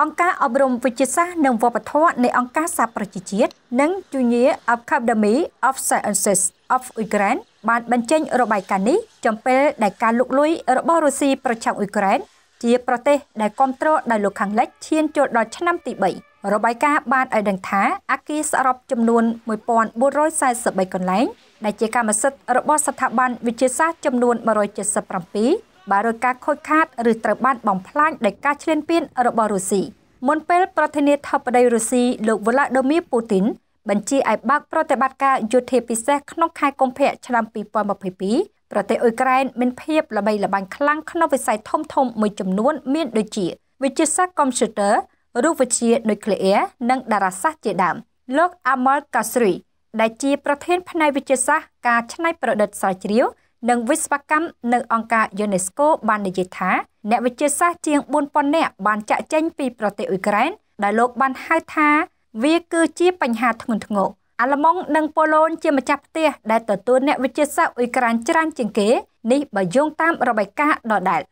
អង្គការអប់រំវិទ្យាសាស្ត្រនិងវប្បធម៌នៃអង្គការសហប្រជាជាតិនិង Junior Academy of Sciences of Ukraine បានបញ្ចេញរបាយការណ៍នេះចំពេលដែលការលុកលុយរបស់រុស្ស៊ីប្រឆាំងអ៊ុយក្រែនជាប្រទេសដែលគ្រប់គ្រងដោយលោកខាងលិចឈានចូលដល់ឆ្នាំទី3របាយការណ៍បានឲ្យដឹងថាអគារសរុបចំនួន1443កន្លែងដែលជាកម្មសិទ្ធិរបស់ស្ថាប័នវិទ្យាសាស្ត្រចំនួន177បើរកការខូចខាតឬត្រូវបានបំផ្លាញដោយការឈ្លានពាន របស់រុស្ស៊ីមុនពេលប្រធានាធិបតីរុស្ស៊ីលោក Vladimir Putin បញ្ជាឲ្យបើកប្រតិបត្តិការយោធាពិសេសក្នុងខែកុម្ភៈឆ្នាំ2022ប្រទេសអ៊ុយក្រែនមានភាពល្បីល្បាញខ្លាំងក្នុងវិស័យធំធំ មួយចំនួន មានដូចជាវិទ្យាសាស្ត្រកុំព្យូទ័ររូបវិទ្យានុយក្លេអ៊ែរនិង តារាសាស្ត្រជាដើមលោក Amal Kasri ដែលជាប្រធានផ្នែកវិទ្យាសាស្ត្រការច្នៃប្រឌិតស្រាវជ្រាវនិងវិស្វកម្មនៅអង្គការ UNESCO បាននិយាយថាអ្នកវិទ្យាសាស្ត្រជាង4000នាក់បានចាក់ចេញពីប្រទេសអ៊ុយក្រែនដែលលោកបានហៅថា វាគឺជាបញ្ហាធ្ងន់ធ្ងរអាល្លឺម៉ង់និងប៉ូឡូនជាម្ចាស់ផ្ទះដែលទទួលអ្នកវិទ្យាសាស្ត្រអ៊ុយក្រែនច្រើនជាងគេ នេះបើយោងតាមរបាយការណ៍ដដែល